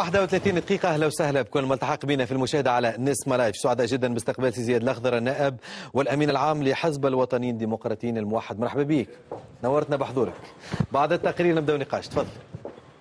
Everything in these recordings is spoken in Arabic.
31 دقيقة أهلا وسهلا بكل ملتحق بنا في المشاهدة على نسمة لايف سعداء جدا باستقبال سي زياد الأخضر النائب والأمين العام لحزب الوطنيين الديمقراطيين الموحد مرحبا بك نورتنا بحضورك بعد التقرير نبدأ نقاش تفضل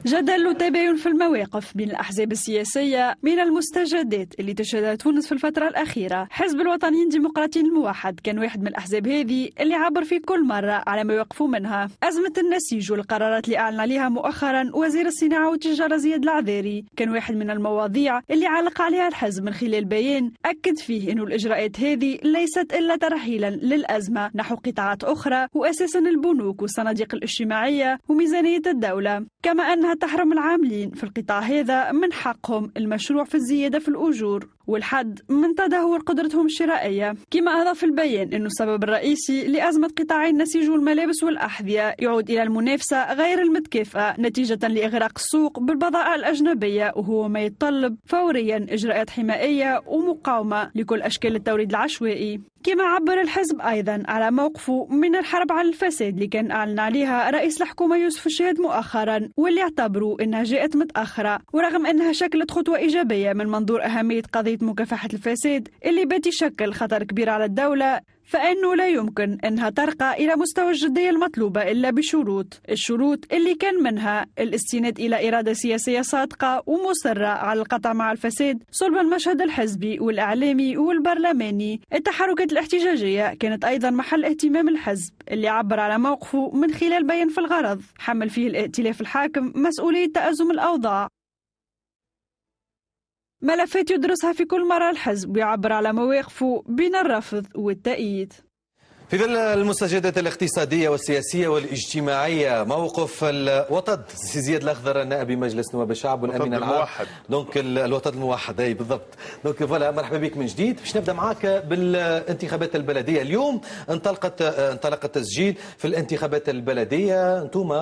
جدل تباين في المواقف بين الأحزاب السياسية من المستجدات اللي تشهدها تونس في الفترة الأخيرة حزب الوطنيين الديمقراطيين الموحد كان واحد من الأحزاب هذه اللي عبر في كل مرة على ما يوقفوا منها أزمة النسيج والقرارات اللي أعلن عليها مؤخرا وزير الصناعة والتجارة زياد العذاري كان واحد من المواضيع اللي علق عليها الحزب من خلال بيان أكد فيه أنه الإجراءات هذه ليست إلا ترحيلا للأزمة نحو قطاعات أخرى وأساسا البنوك والصناديق الاجتماعية وميزانية الدولة كما أنها تحرم العاملين في القطاع هذا من حقهم المشروع في الزيادة في الأجور والحد من تدهور قدرتهم الشرائية كما أضاف البيان أن السبب الرئيسي لأزمة قطاعي النسيج والملابس والأحذية يعود إلى المنافسة غير المتكافئة نتيجة لإغراق السوق بالبضائع الأجنبية وهو ما يتطلب فوريا إجراءات حمائية ومقاومة لكل أشكال التوريد العشوائي كما عبر الحزب أيضا على موقفه من الحرب على الفساد اللي كان أعلن عليها رئيس الحكومة يوسف الشهد مؤخرا واللي اعتبروا أنها جاءت متأخرة ورغم أنها شكلت خطوة إيجابية من منظور أهمية قضية قضية مكافحة الفساد اللي بات يشكل خطر كبير على الدولة فإنه لا يمكن أنها ترقى إلى مستوى الجدية المطلوبة إلا بشروط الشروط اللي كان منها الاستناد إلى إرادة سياسية صادقة ومصرة على القطع مع الفساد صلب المشهد الحزبي والإعلامي والبرلماني التحركات الاحتجاجية كانت أيضا محل اهتمام الحزب اللي عبر على موقفه من خلال بيان في الغرض حمل فيه الائتلاف الحاكم مسؤولية تأزم الأوضاع ملفات يدرسها في كل مرة الحزب ويعبر على مواقفه بين الرفض والتأييد في ظل المستجدات الاقتصادية والسياسية والاجتماعية موقف الوطد سي زياد الأخضر نائب مجلس نواب الشعب والأمين العام الموحد دونك الوطد الموحد أي بالضبط دونك فوالا مرحبا بك من جديد باش نبدأ معاك بالانتخابات البلدية اليوم انطلقت انطلق التسجيل في الانتخابات البلدية أنتم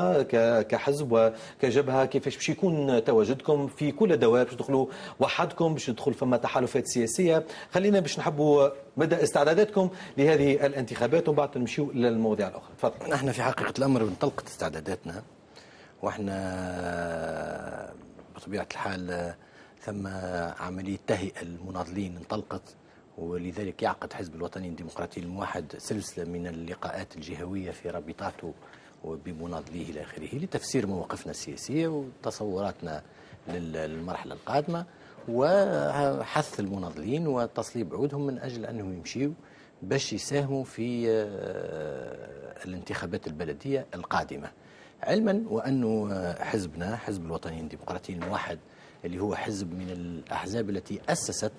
كحزب وكجبهة كيفاش باش يكون تواجدكم في كل الدوائر باش تدخلوا وحدكم باش تدخل فما تحالفات سياسية خلينا باش نحبوا مدى استعداداتكم لهذه الانتخابات ومن بعد نمشيو للمواضيع الاخرى تفضل نحن في حقيقه الامر انطلقت استعداداتنا واحنا بطبيعه الحال ثم عمليه تهيئه المناضلين انطلقت ولذلك يعقد حزب الوطني الديمقراطي الموحد سلسله من اللقاءات الجهويه في رابطاته وبمناضليه الى اخره لتفسير مواقفنا السياسيه وتصوراتنا للمرحله القادمه وحث المناضلين وتصليب عودهم من أجل أنهم يمشيوا باش يساهموا في آه، الانتخابات البلدية القادمة علما وأنه حزبنا حزب الوطنيين الديمقراطيين الموحد اللي هو حزب من الأحزاب التي أسست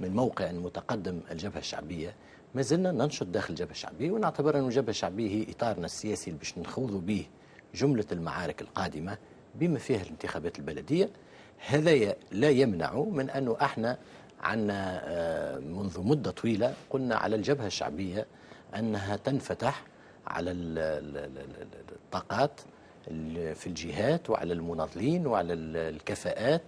من موقع متقدم الجبهة الشعبية ما زلنا ننشط داخل الجبهة الشعبية ونعتبر أن الجبهة الشعبية هي إطارنا السياسي اللي باش نخوضوا به جملة المعارك القادمة بما فيها الانتخابات البلدية هذا لا يمنع من أنه احنا عنا آه، منذ مدة طويلة قلنا على الجبهة الشعبية أنها تنفتح على الطاقات في الجهات وعلى المناضلين وعلى الكفاءات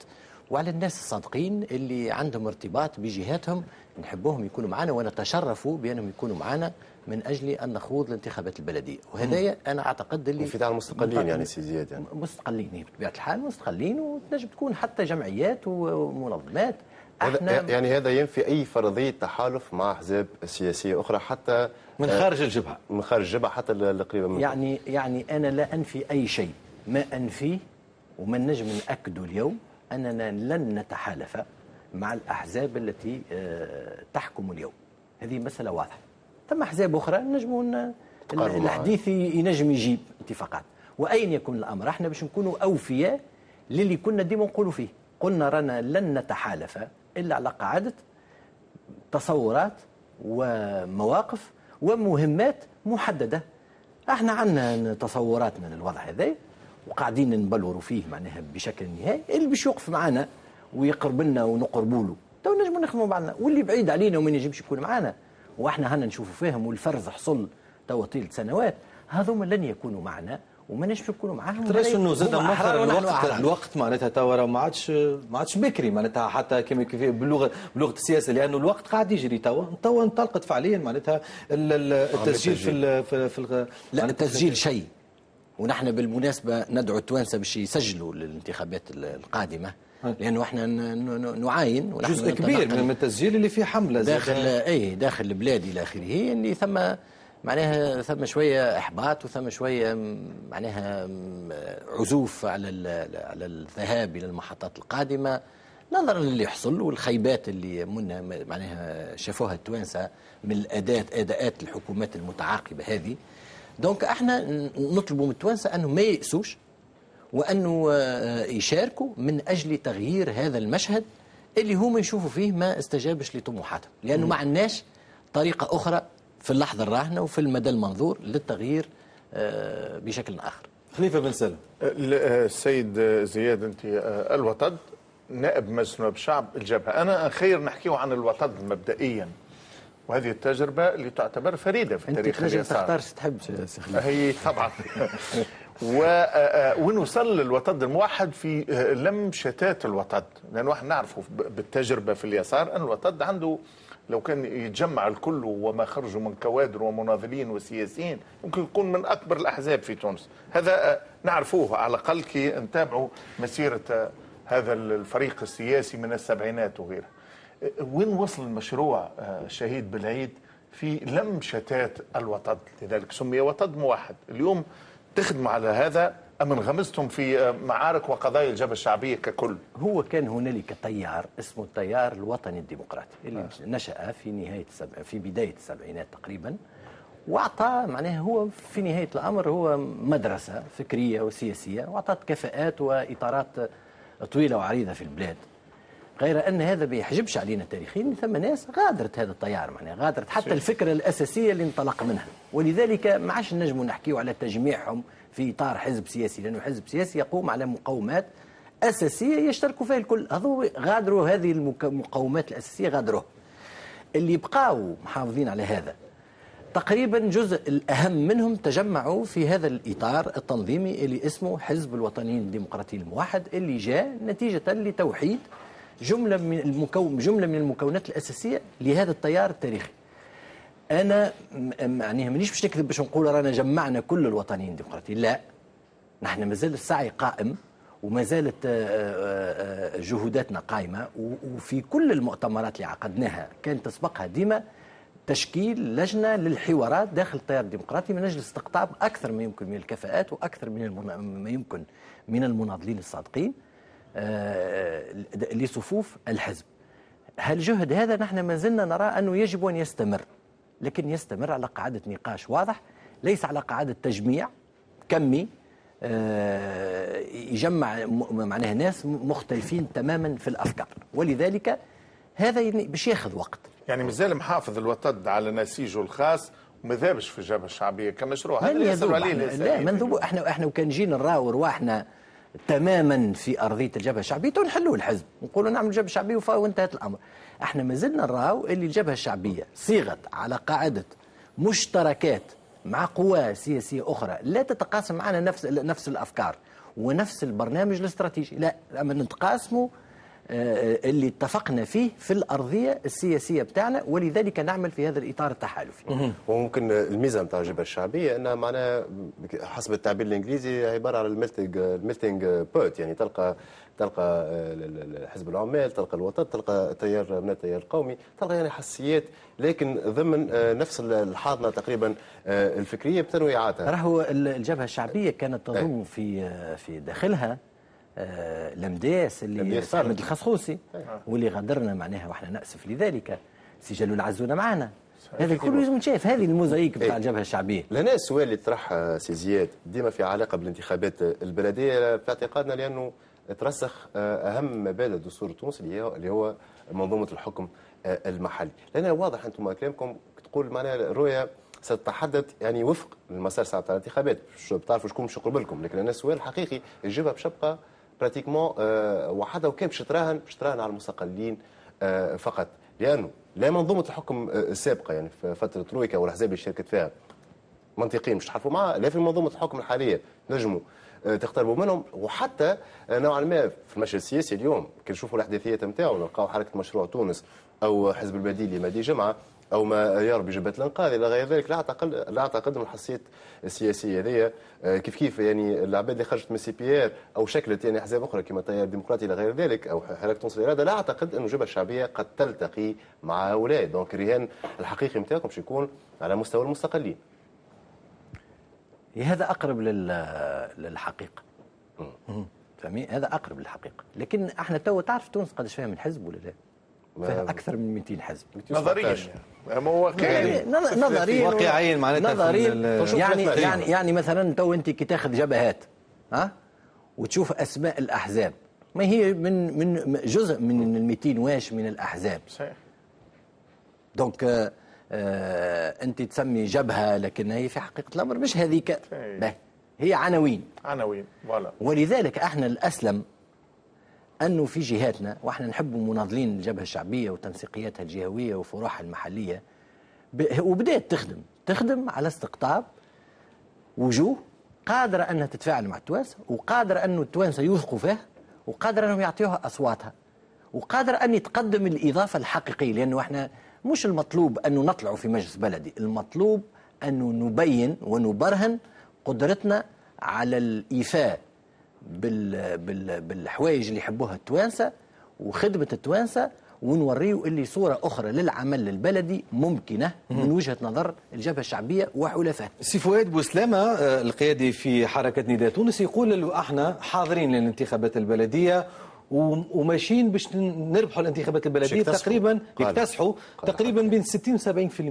وعلى الناس الصادقين اللي عندهم ارتباط بجهاتهم نحبوهم يكونوا معنا ونتشرفوا بأنهم يكونوا معنا من اجل ان نخوض الانتخابات البلديه وهذايا انا اعتقد اللي في المستقلين يعني سي زياد يعني مستقلين إيه، بطبيعه الحال مستقلين وتنجم تكون حتى جمعيات ومنظمات هذا يعني هذا ينفي اي فرضيه تحالف مع احزاب سياسيه اخرى حتى من آه، خارج الجبهه من خارج الجبهه حتى القريبه من يعني يعني انا لا انفي اي شيء ما انفيه وما نجم ناكده اليوم اننا لن نتحالف مع الاحزاب التي آه، تحكم اليوم هذه مساله واضحه ثم احزاب اخرى نجموا الحديث ينجم يجيب اتفاقات واين يكون الامر احنا باش نكونوا اوفياء للي كنا ديما نقولوا فيه قلنا رانا لن نتحالف الا على قاعده تصورات ومواقف ومهمات محدده احنا عندنا تصوراتنا للوضع هذا وقاعدين نبلوروا فيه معناها بشكل نهائي اللي باش يوقف معنا ويقرب لنا ونقربوا له تو نجموا نخدموا معنا واللي بعيد علينا وما ينجمش يكون معنا واحنا هنا نشوفوا فيهم والفرز حصل توا طيله سنوات هذوما لن يكونوا معنا وما نجمش نكونوا معاهم تراش انه زاد مؤخرا الوقت الوقت معناتها توا ما عادش ما عادش بكري معناتها حتى كما كيف بلغه بلغه السياسه لانه الوقت قاعد يجري توا توا انطلقت فعليا معناتها التسجيل في في لا التسجيل شيء ونحن بالمناسبه ندعو التوانسه باش يسجلوا للانتخابات القادمه لانه احنا نعاين جزء كبير من التسجيل اللي فيه حمله داخل اي داخل البلاد الى اخره اللي يعني ثم معناها ثم شويه احباط وثم شويه معناها عزوف على على الذهاب الى المحطات القادمه نظرا للي حصل والخيبات اللي منا معناها شافوها التوانسه من الاداه اداءات الحكومات المتعاقبه هذه دونك احنا نطلبوا من التوانسه انهم ما ييأسوش وأنه آه، آه، يشاركوا من أجل تغيير هذا المشهد اللي هم يشوفوا فيه ما استجابش لطموحاتهم لأنه ما عندناش طريقة أخرى في اللحظة الراهنة وفي المدى المنظور للتغيير آه، بشكل آخر خليفة بن سلم السيد زياد أنت الوطد نائب مجلس نواب الشعب الجبهة أنا خير نحكيه عن الوطد مبدئيا وهذه التجربة اللي تعتبر فريدة في تاريخ اليسار أنت تختار تحب هي طبعا آه، آه، ونوصل للوطد الموحد في آه، لم شتات الوطد لانه احنا نعرفه بالتجربه في اليسار ان الوطد عنده لو كان يتجمع الكل وما خرجوا من كوادر ومناضلين وسياسيين يمكن يكون من اكبر الاحزاب في تونس هذا نعرفوه على الاقل كي نتابعوا مسيره هذا الفريق السياسي من السبعينات وغيره وين وصل المشروع الشهيد بالعيد في لم شتات الوطد لذلك سمي وطد موحد اليوم تخدموا على هذا أم انغمستم في آه، معارك وقضايا الجبهة الشعبية ككل؟ هو كان هنالك تيار اسمه التيار الوطني الديمقراطي اللي آه. نشأ في نهاية السبع... في بداية السبعينات تقريبا واعطى معناه هو في نهاية الأمر هو مدرسة فكرية وسياسية واعطت كفاءات وإطارات طويلة وعريضة في البلاد غير أن هذا ما يحجبش علينا تاريخيا ثم ناس غادرت هذا التيار معناها غادرت حتى الفكرة الأساسية اللي انطلق منها ولذلك ما عادش نجموا نحكيوا على تجميعهم في إطار حزب سياسي لأنه حزب سياسي يقوم على مقومات أساسية يشتركوا فيها الكل هذو غادروا هذه المقومات الأساسية غادروا اللي بقاو محافظين على هذا تقريبا جزء الأهم منهم تجمعوا في هذا الإطار التنظيمي اللي اسمه حزب الوطنيين الديمقراطيين الموحد اللي جاء نتيجة لتوحيد جملة من المكون جملة من المكونات الأساسية لهذا التيار التاريخي أنا يعني مانيش باش نكذب باش نقول رانا جمعنا كل الوطنيين الديمقراطيين لا نحن مازال السعي قائم وما زالت آه، آه، آه، جهوداتنا قائمة وفي كل المؤتمرات اللي عقدناها كانت تسبقها ديما تشكيل لجنة للحوارات داخل التيار الديمقراطي من أجل استقطاب أكثر ما يمكن من الكفاءات وأكثر من ما يمكن من المناضلين الصادقين آه، آه، لصفوف الحزب هل جهد هذا نحن ما زلنا نرى أنه يجب أن يستمر لكن يستمر على قاعدة نقاش واضح ليس على قاعدة تجميع كمي آه، يجمع معناها ناس مختلفين تماما في الأفكار ولذلك هذا يعني باش ياخذ وقت يعني مازال محافظ الوطد على نسيجه الخاص وما ذابش في الجبهه الشعبيه كمشروع هذا يسر عليه لا منذوب احنا احنا وكان جينا نراو رواحنا تماما في ارضيه الجبهه الشعبيه تو نحلوا الحزب نقولوا نعمل جبهه شعبيه وانتهت الامر احنا ما زلنا نراو اللي الجبهه الشعبيه صيغت على قاعده مشتركات مع قوى سياسيه اخرى لا تتقاسم معنا نفس نفس الافكار ونفس البرنامج الاستراتيجي لا اما نتقاسموا آه، اللي اتفقنا فيه في الارضيه السياسيه بتاعنا ولذلك نعمل في هذا الاطار التحالفي. وممكن الميزه نتاع الجبهه الشعبيه انها معناها حسب التعبير الانجليزي عباره على الميلتنج بوت يعني تلقى تلقى آه، حزب العمال تلقى الوطن تلقى تيار من التيار القومي تلقى يعني حساسيات لكن ضمن آه، نفس الحاضنه تقريبا الفكريه بتنويعاتها راهو الجبهه الشعبيه كانت تضم في في داخلها آه، لمداس اللي صار مد الخسخوسي واللي غادرنا معناها واحنا ناسف لذلك سجلوا العزونا معنا هذا كله لازم نشوف هذه الموزايك إيه. بتاع الجبهه الشعبيه لنا السؤال اللي طرح آه، سي زياد ديما في علاقه بالانتخابات آه، البلديه في اعتقادنا لانه ترسخ اهم مبادئ الدستور التونسي اللي هو منظومه الحكم المحلي لان واضح انتم كلامكم تقول معناها رؤيه ستتحدث يعني وفق المسار تاع الانتخابات بتعرفوا شكون باش يقرب لكم لكن انا السؤال الحقيقي الجبهه باش تبقى براتيكمون وحدها وكان باش تراهن باش تراهن على المستقلين آه، فقط لانه لا منظومه الحكم آه، السابقه يعني في فتره ترويكا والاحزاب اللي شاركت فيها منطقيا مش تحالفوا معها لا في منظومه الحكم الحاليه نجموا آه، تقتربوا منهم وحتى نوعا ما في المشهد السياسي اليوم كي نشوفوا الاحداثيات نتاعو نلقاو حركه مشروع تونس او حزب البديل لمدي جمعه او ما يار بجبهه الانقاذ الى غير ذلك لا اعتقد لا اعتقد من الحصيه السياسيه هذه آه، كيف كيف يعني العباد اللي خرجت من سي بي ار او شكلت يعني احزاب اخرى كما التيار الديمقراطي الى غير ذلك او حركه تنصر الاراده لا اعتقد ان الجبهه الشعبيه قد تلتقي مع هؤلاء دونك الرهان الحقيقي نتاعكم باش يكون على مستوى المستقلين هذا اقرب للحقيقه فهمي هذا اقرب للحقيقه لكن احنا تو تعرف تونس قداش فيها من حزب ولا لا فيها اكثر من 200 حزب نظريا يعني. واقعيا نظريا واقعيا معناتها نظريا يعني يعني-, يعني يعني مثلا تو انت كي تاخذ جبهات ها وتشوف اسماء الاحزاب ما هي من من جزء من ال 200 واش من الاحزاب صحيح دونك آه آه انت تسمي جبهه لكن هي في حقيقه الامر مش هذيك هي عناوين عناوين فوالا ولذلك احنا الاسلم أنه في جهاتنا وإحنا نحب مناضلين الجبهة الشعبية وتنسيقياتها الجهوية وفروعها المحلية وبدأت تخدم تخدم على استقطاب وجوه قادرة أنها تتفاعل مع التوانسة وقادرة أنه التوانسة يوثقوا فيها وقادرة أنهم يعطيوها أصواتها وقادرة أن يتقدم الإضافة الحقيقية لأنه إحنا مش المطلوب أنه نطلعوا في مجلس بلدي المطلوب أنه نبين ونبرهن قدرتنا على الإيفاء بال بال بالحوايج اللي يحبوها التوانسه وخدمه التوانسه ونوريه اللي صورة أخرى للعمل البلدي ممكنة من وجهة نظر الجبهة الشعبية وحلفائها سي فؤاد بوسلامة آه، القيادي في حركة نداء تونس يقول له احنا حاضرين للانتخابات البلدية وماشيين باش نربحوا الانتخابات البلديه تقريبا يكتسحوا تقريبا بين 60 و 70%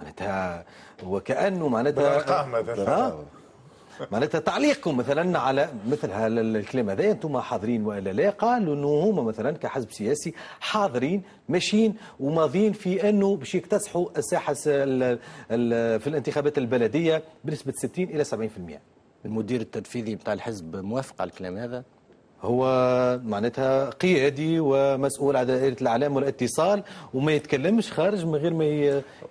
معناتها وكانه معناتها ارقام هذا معناتها تعليقكم مثلا على مثل هالكلمه هذا انتم حاضرين والا لا قالوا انه هما مثلا كحزب سياسي حاضرين ماشيين وماضيين في انه باش يكتسحوا الساحه في الانتخابات البلديه بنسبه 60 الى 70% المدير التنفيذي بتاع الحزب موافق على الكلام هذا هو معناتها قيادي ومسؤول على دائره الاعلام والاتصال وما يتكلمش خارج من غير ما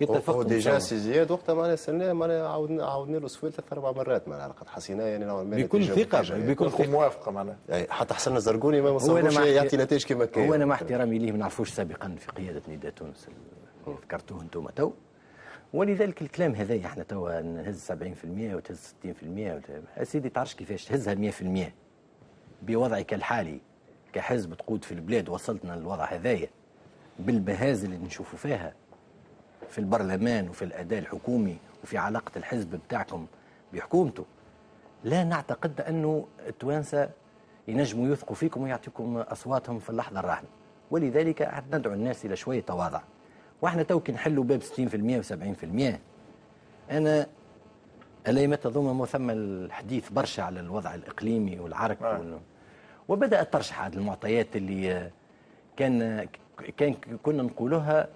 يتفق هو ديجا سي زياد وقتها معناها استناه معناها عاودنا عاودنا له سؤال ثلاث اربع مرات معناها لقد حسيناه يعني نوعا ما بكل ثقه بكل ثقه موافقه معناها يعني حتى حسن الزرقوني ما وصلش يعطي نتائج كما كان هو انا مع احترامي ليه ما نعرفوش سابقا في قياده نداء تونس ذكرتوه انتم تو ولذلك الكلام هذا احنا توا نهز 70% وتهز 60% يا سيدي تعرفش كيفاش تهزها 100% بوضعك الحالي كحزب تقود في البلاد وصلتنا للوضع هذايا بالبهاز اللي نشوفوا فيها في البرلمان وفي الأداء الحكومي وفي علاقة الحزب بتاعكم بحكومته لا نعتقد أنه التوانسة ينجموا يثقوا فيكم ويعطيكم أصواتهم في اللحظة الراهنة ولذلك ندعو الناس إلى شوية تواضع واحنا تو كي نحلوا باب 60% و70% انا الا ما تظن الحديث برشا على الوضع الاقليمي والعرق آه. وبدا ترشح عاد المعطيات اللي آه، كان كان كنا نقولوها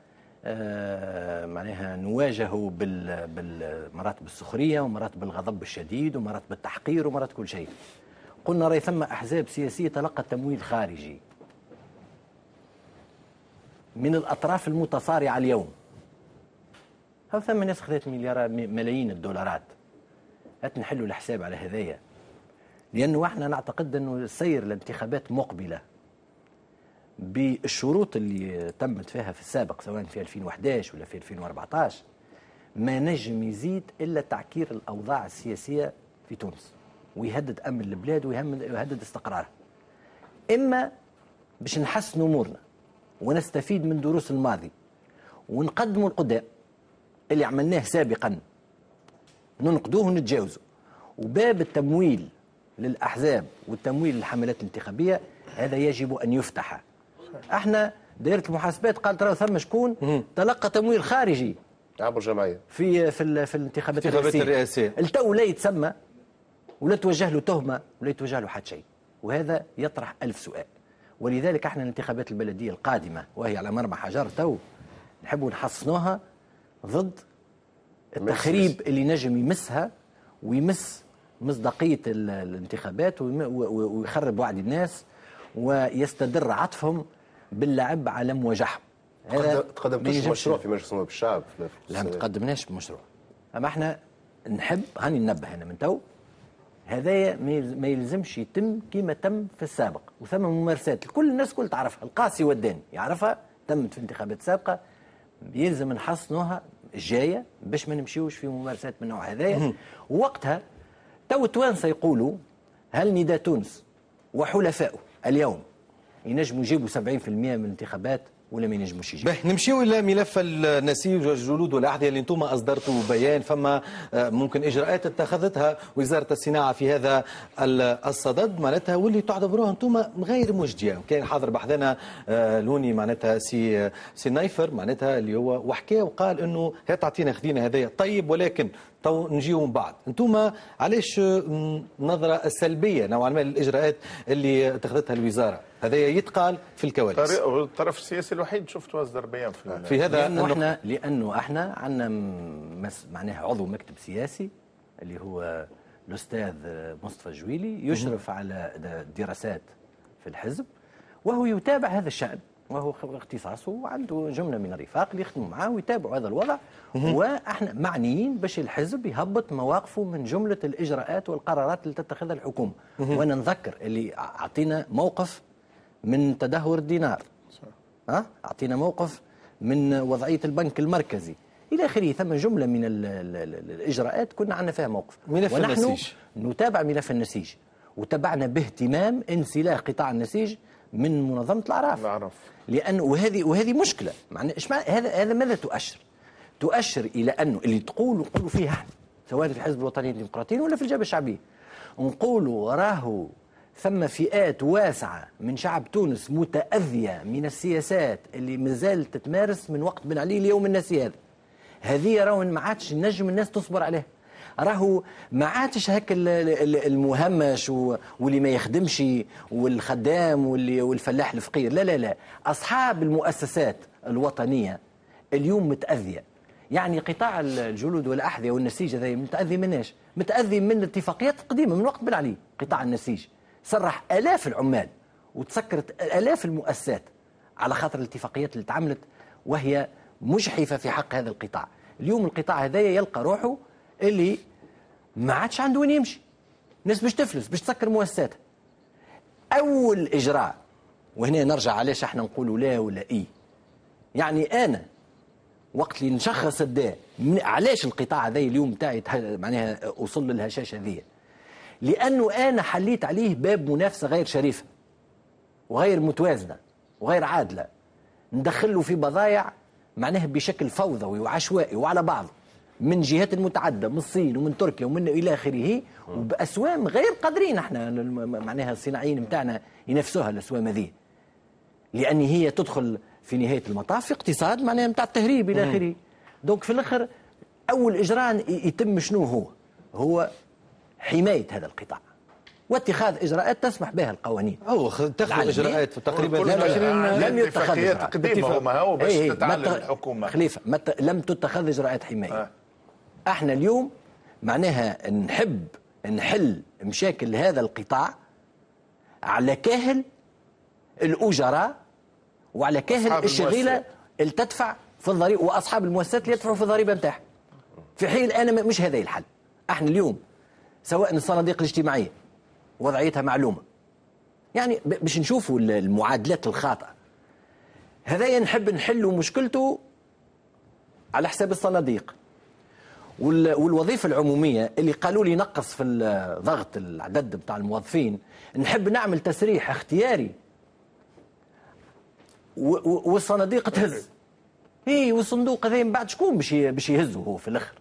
آه، معناها نواجهه بال, بالمرات بالسخريه ومرات بالغضب الشديد ومرات بالتحقير ومرات كل شيء. قلنا راي ثم احزاب سياسيه تلقت تمويل خارجي. من الاطراف المتصارعه اليوم. هاو ثم ناس خذت مليارات ملايين الدولارات. هات نحلوا الحساب على هذايا. لأنه احنا نعتقد أنه سير الانتخابات مقبلة بالشروط اللي تمت فيها في السابق سواء في 2011 ولا في 2014 ما نجم يزيد إلا تعكير الأوضاع السياسية في تونس ويهدد أمن البلاد ويهدد استقرارها إما باش نحسنوا أمورنا ونستفيد من دروس الماضي ونقدموا القدام اللي عملناه سابقا ننقدوه ونتجاوزه وباب التمويل للأحزاب والتمويل للحملات الانتخابية هذا يجب أن يفتح احنا دائرة المحاسبات قالت راه ثم شكون تلقى تمويل خارجي عبر نعم، جمعيه في في في الانتخابات الرئاسية, الرئاسية. التو لا يتسمى ولا توجه له تهمة ولا يتوجه له حتى شيء وهذا يطرح ألف سؤال ولذلك احنا الانتخابات البلدية القادمة وهي على مرمى حجر تو نحبوا نحصنوها ضد التخريب اللي نجم يمسها ويمس مصداقيه الانتخابات ويخرب وعد الناس ويستدر عطفهم باللعب على مواجههم تقدمتوش مشروع في يعني. مجلس النواب الشعب لا ما تقدمناش بمشروع اما احنا نحب هاني ننبه هنا من تو هذايا ما يلزمش يتم كما تم في السابق وثم ممارسات كل الناس كل تعرفها القاسي والداني يعرفها تمت في انتخابات سابقه يلزم نحصنوها الجايه باش ما نمشيوش في ممارسات من النوع هذايا ووقتها تو التوانسه يقولوا هل نداء تونس وحلفائه اليوم ينجموا يجيبوا 70% من الانتخابات ولا ما ينجموش يجيو باهي نمشيو الى ملف النسيج والجلود والاحذيه اللي انتم اصدرتوا بيان فما آه، ممكن اجراءات اتخذتها وزاره الصناعه في هذا الصدد معناتها واللي تعتبروها انتم غير مجديه كان حاضر بحذنا آه، لوني معناتها سي آه، سي نايفر معناتها اللي هو وحكى وقال انه هات تعطينا خذينا هذايا طيب ولكن تو نجيو من بعد انتم علاش نظره سلبيه نوعا ما للاجراءات اللي اتخذتها الوزاره هذا يتقال في الكواليس الطرف السياسي الوحيد شفته بيان في, في هذا لأنه احنا لانه احنا عندنا معناها عضو مكتب سياسي اللي هو الاستاذ مصطفى جويلي يشرف على الدراسات في الحزب وهو يتابع هذا الشأن وهو اختصاصه وعنده جمله من الرفاق اللي يخدموا معاه ويتابعوا هذا الوضع واحنا معنيين باش الحزب يهبط مواقفه من جمله الاجراءات والقرارات اللي تتخذها الحكومه وانا نذكر اللي اعطينا موقف من تدهور الدينار ها أعطينا موقف من وضعية البنك المركزي إلى آخره ثم جملة من الـ الـ الـ الإجراءات كنا عندنا فيها موقف ملف ونحن النسيج. نتابع ملف النسيج وتابعنا باهتمام انسلاخ قطاع النسيج من منظمة الأعراف الأعراف لأن وهذه وهذه مشكلة معنى إيش هذا هذا ماذا تؤشر؟ تؤشر إلى أنه اللي تقول نقولوا فيها سواء في الحزب الوطني الديمقراطي ولا في الجبهة الشعبية نقولوا راهو ثم فئات واسعة من شعب تونس متأذية من السياسات اللي مازالت تتمارس من وقت بن علي ليوم الناس هذا هذه راهو ما عادش نجم الناس تصبر عليها راهو ما عادش هك المهمش واللي ما يخدمش والخدام واللي والفلاح الفقير لا لا لا أصحاب المؤسسات الوطنية اليوم متأذية يعني قطاع الجلود والأحذية والنسيج هذا متأذي مناش متأذي من الاتفاقيات القديمه من وقت بن علي قطاع النسيج سرح الاف العمال وتسكرت الاف المؤسسات على خاطر الاتفاقيات اللي تعملت وهي مجحفه في حق هذا القطاع اليوم القطاع هذايا يلقى روحه اللي ما عادش عنده وين يمشي الناس باش تفلس باش تسكر مؤسساتها اول اجراء وهنا نرجع علاش احنا نقولوا لا ولا اي يعني انا وقت اللي نشخص الداء علاش القطاع هذا اليوم تاعي معناها وصل للهشاشه هذه لأنه أنا حليت عليه باب منافسة غير شريفة وغير متوازنة وغير عادلة ندخله في بضايع معناها بشكل فوضوي وعشوائي وعلى بعضه من جهات متعدده من الصين ومن تركيا ومن الى اخره وباسوام غير قادرين احنا معناها الصناعيين نتاعنا ينافسوها الاسوام هذه لان هي تدخل في نهايه المطاف في اقتصاد معناها نتاع التهريب الى اخره دونك في الاخر اول اجراء يتم شنو هو هو حماية هذا القطاع واتخاذ اجراءات تسمح بها القوانين او اتخذ اجراءات تقريبا لم يتخذ قديمه هما هو باش إيه، إيه. تتعلم الحكومه خليفه مت... لم تتخذ اجراءات حمايه آه. احنا اليوم معناها نحب نحل مشاكل هذا القطاع على كاهل الاجراء وعلى كاهل الشغيله اللي تدفع في الضريبه واصحاب المؤسسات اللي يدفعوا في الضريبه نتاعها في حين انا مش هذا الحل احنا اليوم سواء الصناديق الاجتماعية وضعيتها معلومة يعني باش نشوفوا المعادلات الخاطئة هذايا نحب نحلوا مشكلته على حساب الصناديق والوظيفة العمومية اللي قالوا لي نقص في ضغط العدد بتاع الموظفين نحب نعمل تسريح اختياري والصناديق تهز اي والصندوق هذا من بعد شكون باش باش يهزه هو في الاخر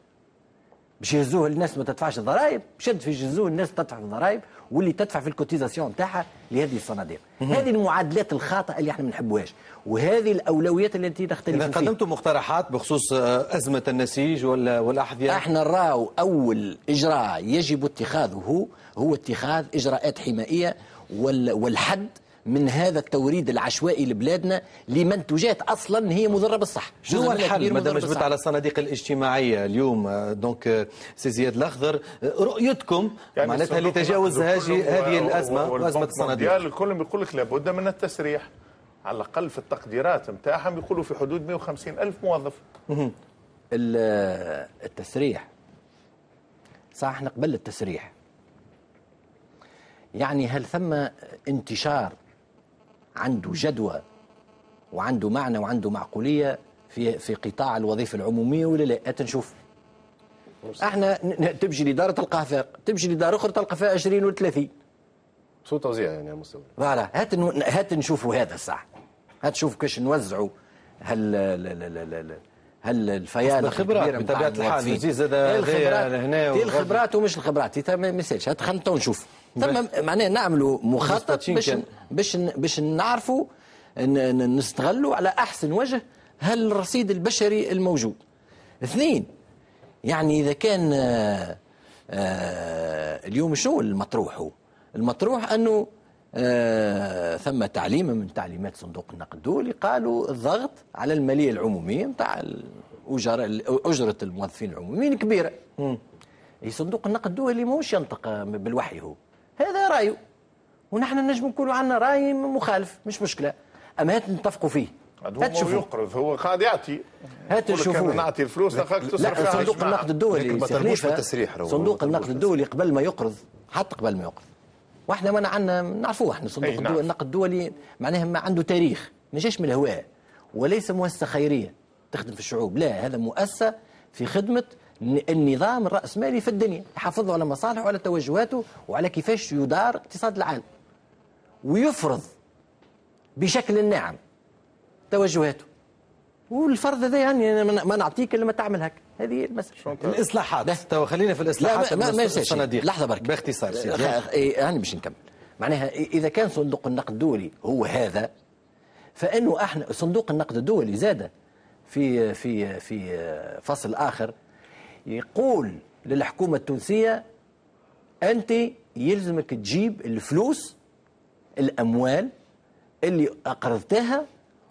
باش يهزوه الناس ما تدفعش الضرائب شد في يهزوه الناس تدفع في الضرائب واللي تدفع في الكوتيزاسيون تاعها لهذه الصناديق هذه المعادلات الخاطئه اللي احنا ما نحبوهاش وهذه الاولويات التي تختلف اذا قدمتم مقترحات بخصوص آه، ازمه النسيج والاحذيه احنا نراو اول اجراء يجب اتخاذه هو اتخاذ اجراءات حمائيه والحد من هذا التوريد العشوائي لبلادنا لمنتوجات اصلا هي مضره بالصح شنو هو الحل دام جبت على الصناديق الاجتماعيه اليوم آه، دونك آه، سي زياد الاخضر آه، رؤيتكم يعني معناتها لتجاوز هذه الازمه وازمه الصناديق كلهم يقول لك لابد من التسريح على الاقل في التقديرات نتاعهم يقولوا في حدود 150 الف موظف التسريح صح نقبل التسريح يعني هل ثم انتشار عنده جدوى وعنده معنى وعنده معقوليه في في قطاع الوظيفه العموميه ولا لا؟ تنشوف احنا تمشي لدار تلقى تمشي لدار اخرى تلقى فيها 20 و30 صوت توزيع يعني مستوى فوالا هات هات نشوفوا هذا صح هات نشوف كاش نوزعوا هال هل الفيال خبرات بطبيعه الحال عزيز هذا إيه الخبرات هنا دي إيه الخبرات ومش الخبرات إيه، تي ما مثالش خلينا تو نشوف ثم معناه نعملوا مخطط باش باش باش نعرفوا نستغلوا على احسن وجه هالرصيد البشري الموجود اثنين يعني اذا كان آآ آه، آآ آه، اليوم شنو المطروح هو المطروح انه آه، ثم تعليمه من تعليمات صندوق النقد الدولي قالوا الضغط على الماليه العموميه نتاع اجره الموظفين العموميين كبيره. اي صندوق النقد الدولي ماهوش ينطق بالوحي هو هذا رايه ونحن نجم نقولوا عندنا راي مخالف مش مشكله اما هات نتفقوا فيه هات هو يقرض هو قاعد يعطي هات شوفوا نعطي الفلوس لا صندوق النقد الدولي صندوق النقد الدولي قبل ما يقرض حتى قبل ما يقرض واحنا وانا عندنا نعرفوه احنا صندوق النقد إيه، الدولي, النقد الدولي معناها ما عنده تاريخ ما جاش من الهواء وليس مؤسسه خيريه تخدم في الشعوب لا هذا مؤسسه في خدمه النظام الرأسمالي في الدنيا يحافظ على مصالحه وعلى توجهاته وعلى كيفاش يدار اقتصاد العالم ويفرض بشكل ناعم توجهاته والفرض هذا يعني ما نعطيك الا ما تعمل هكا هذه المسألة الإصلاحات تو خلينا في الإصلاحات لا ما ينساش لحظة برك باختصار سيدي إيه، أنا باش نكمل معناها إذا كان صندوق النقد الدولي هو هذا فإنه احنا صندوق النقد الدولي زاد في في في فصل آخر يقول للحكومة التونسية أنت يلزمك تجيب الفلوس الأموال اللي أقرضتها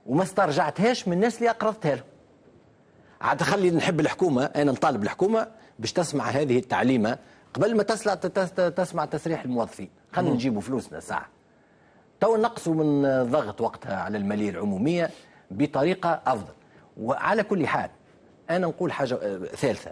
وما استرجعتهاش من الناس اللي أقرضتها لهم عاد خلي نحب الحكومه انا نطالب الحكومه باش تسمع هذه التعليمه قبل ما تسمع تسمع تسريح الموظفين خلينا نجيبوا فلوسنا ساعه تو نقصوا من ضغط وقتها على الماليه العموميه بطريقه افضل وعلى كل حال انا نقول حاجه آه، ثالثه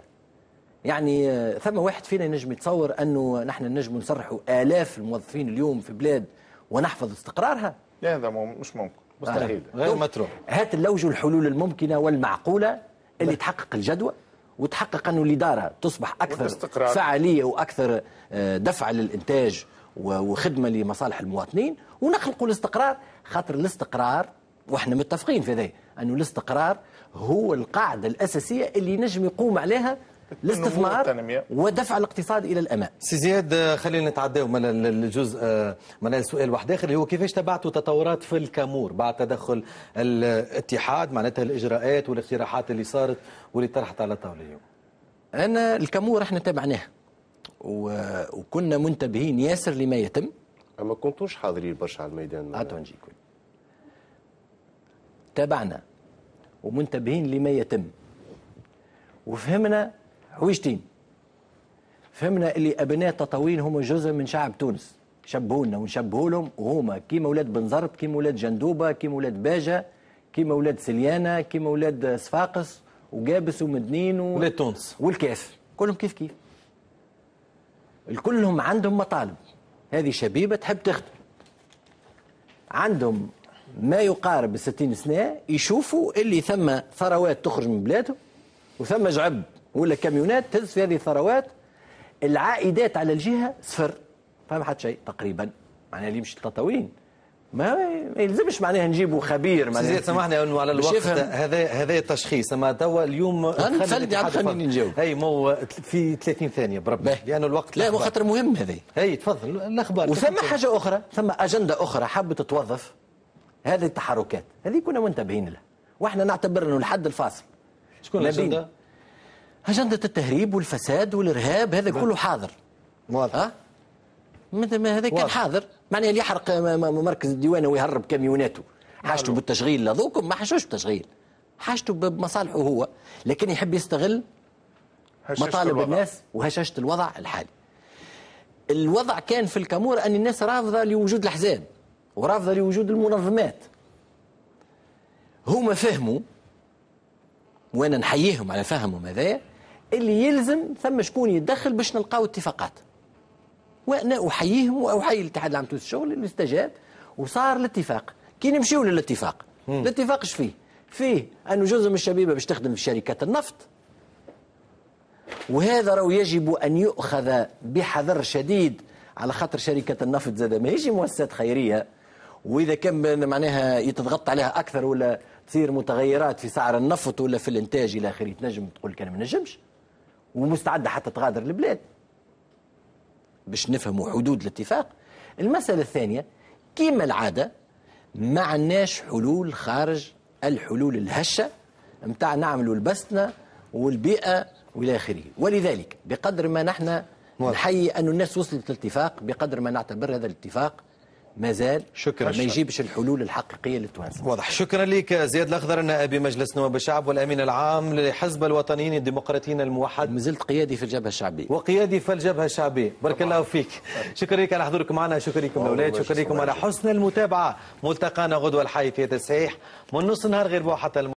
يعني آه، ثم واحد فينا ينجم يتصور انه نحن نجم نسرحوا الاف الموظفين اليوم في بلاد ونحفظ استقرارها لا هذا مش ممكن آه، مستحيل غير متروك هات اللوج الحلول الممكنه والمعقوله اللي تحقق الجدوى وتحقق أنه الإدارة تصبح أكثر والاستقرار. فعالية وأكثر آه، دفع للإنتاج وخدمة لمصالح المواطنين ونخلق الاستقرار خاطر الاستقرار وإحنا متفقين في ذي أنه الاستقرار هو القاعدة الأساسية اللي نجم يقوم عليها الاستثمار ودفع الاقتصاد الى الامام سي زياد آه، خلينا نتعداو من الجزء آه، من السؤال واحد اخر اللي هو كيفاش تبعتوا تطورات في الكامور بعد تدخل الاتحاد معناتها الاجراءات والاقتراحات اللي صارت واللي طرحت على الطاوله اليوم انا الكامور احنا تابعناه وكنا منتبهين ياسر لما يتم اما كنتوش حاضرين برشا على الميدان عطوا نجيك تابعنا ومنتبهين لما يتم وفهمنا حويجتين فهمنا اللي ابناء تطاوين هم جزء من شعب تونس شبهونا ونشبهوا لهم وهما كيما ولاد بنزرت كيما ولاد جندوبه كيما ولاد باجه كيما ولاد سليانه كيما ولاد صفاقس وقابس ومدنين و... ولاد تونس والكاف كلهم كيف كيف الكلهم عندهم مطالب هذه شبيبه تحب تخدم عندهم ما يقارب 60 سنه يشوفوا اللي ثم ثروات تخرج من بلادهم وثم جعب ولا كاميونات تهز في هذه الثروات العائدات على الجهه صفر فما حد شيء تقريبا معناها اللي يمشي للتطاوين ما ما يلزمش معناها نجيبوا خبير معناها سامحني انه على الوقت هذا هذا التشخيص اما توا اليوم انا عاد خليني نجاوب اي مو في 30 ثانيه بربي لان يعني الوقت لا خاطر مهم هذا اي تفضل الاخبار وثم حاجه اخرى ثم اجنده اخرى حابه تتوظف هذه التحركات هذه كنا منتبهين لها واحنا نعتبر انه الحد الفاصل شكون الاجنده؟ أجندة التهريب والفساد والإرهاب هذا كله حاضر واضح أه؟ هذا كان حاضر معناها اللي يحرق مركز الديوان ويهرب كاميوناته حاجته بالتشغيل لذوكم ما حاجوش بالتشغيل حاجته بمصالحه هو لكن يحب يستغل مطالب الناس وهشاشة الوضع الحالي الوضع كان في الكامور أن الناس رافضة لوجود الأحزاب ورافضة لوجود المنظمات هما فهموا وأنا نحييهم على فهمهم هذايا اللي يلزم ثم شكون يتدخل باش نلقاو اتفاقات وانا احييهم واحيي الاتحاد العام التونسي للشغل اللي استجاب وصار الاتفاق كي نمشيو للاتفاق مم. الاتفاق اش فيه؟ فيه انه جزء من الشبيبه باش تخدم في شركات النفط وهذا راه يجب ان يؤخذ بحذر شديد على خاطر شركه النفط زاد ماهيش مؤسسات خيريه واذا كان معناها يتضغط عليها اكثر ولا تصير متغيرات في سعر النفط ولا في الانتاج الى اخره تنجم تقول كان ما نجمش ومستعده حتى تغادر البلاد باش نفهموا حدود الاتفاق المساله الثانيه كما العاده ما عندناش حلول خارج الحلول الهشه نتاع نعملوا البسنا والبيئه والى اخره ولذلك بقدر ما نحن نحيي أن الناس وصلت لاتفاق بقدر ما نعتبر هذا الاتفاق ما زال شكرا ما يجيبش الحلول الحقيقيه للتوانسه واضح شكرا لك زياد الاخضر النائب مجلس نواب الشعب والامين العام لحزب الوطنيين الديمقراطيين الموحد ما زلت قيادي في الجبهه الشعبيه وقيادي في الجبهه الشعبيه بارك الله فيك شكرا لك على حضورك معنا شكرا لكم الاولاد شكرا لكم على حسن المتابعه ملتقانا غدوه الحي في تصحيح من نص النهار غير بوحه